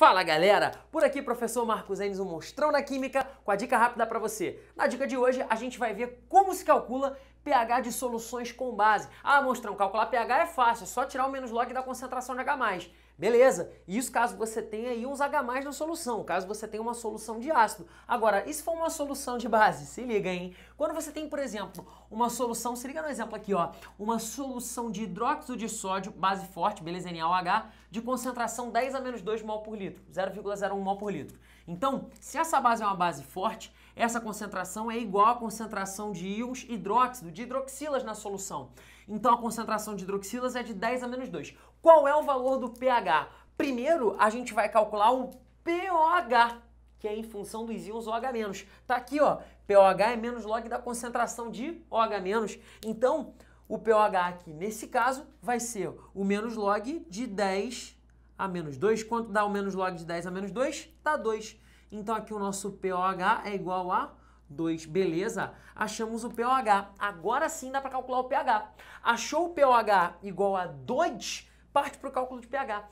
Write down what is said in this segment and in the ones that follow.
Fala galera, por aqui professor Marcos Enes, um monstrão na química, com a dica rápida para você. Na dica de hoje a gente vai ver como se calcula pH de soluções com base. Ah, mostrão, calcular pH é fácil, é só tirar o menos log da concentração de H+. Beleza, isso caso você tenha aí uns H+, na solução, caso você tenha uma solução de ácido. Agora, isso for uma solução de base, se liga, hein? Quando você tem, por exemplo, uma solução, se liga no exemplo aqui, ó, uma solução de hidróxido de sódio, base forte, beleza, NaOH, de concentração 10 a menos 2 mol por litro, 0,01 mol por litro. Então, se essa base é uma base forte, essa concentração é igual à concentração de íons hidróxido ácido, de hidroxilas na solução. Então a concentração de hidroxilas é de 10 a menos 2. Qual é o valor do pH? Primeiro, a gente vai calcular o pOH, que é em função dos íons OH-. Tá aqui, ó, pOH é menos log da concentração de OH-. Então, o pOH aqui, nesse caso, vai ser o menos log de 10 a menos 2. Quanto dá o menos log de 10 a menos 2? Dá 2. Então aqui o nosso pOH é igual a 2, beleza? Achamos o pH. Agora sim dá para calcular o pH. Achou o pH igual a 2, parte para o cálculo de pH.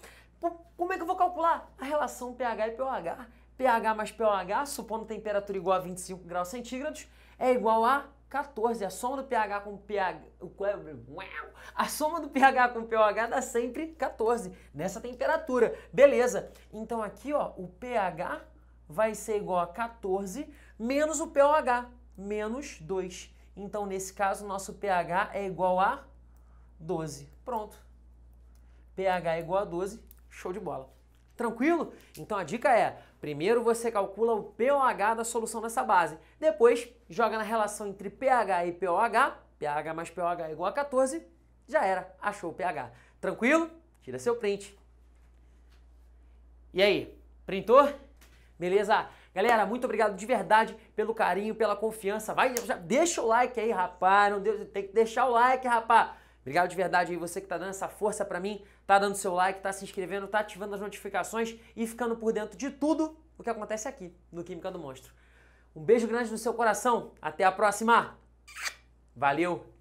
Como é que eu vou calcular? A relação pH e pH. pH mais pH, supondo temperatura igual a 25 graus centígrados, é igual a 14. A soma do pH com pH. A soma do pH com pH dá sempre 14 nessa temperatura. Beleza? Então aqui, ó, o pH vai ser igual a 14 menos o pH, menos 2. Então, nesse caso, nosso pH é igual a 12. Pronto. pH é igual a 12, show de bola. Tranquilo? Então a dica é, primeiro você calcula o pH da solução dessa base, depois joga na relação entre pH e pOH, pH mais pOH é igual a 14, já era, achou o pH. Tranquilo? Tira seu print. E aí, printou? Beleza? Galera, muito obrigado de verdade pelo carinho, pela confiança. Vai, já deixa o like aí, rapaz. Não deu, tem que deixar o like, rapaz. Obrigado de verdade aí você que tá dando essa força para mim, tá dando seu like, tá se inscrevendo, tá ativando as notificações e ficando por dentro de tudo o que acontece aqui no Química do Monstro. Um beijo grande no seu coração. Até a próxima. Valeu.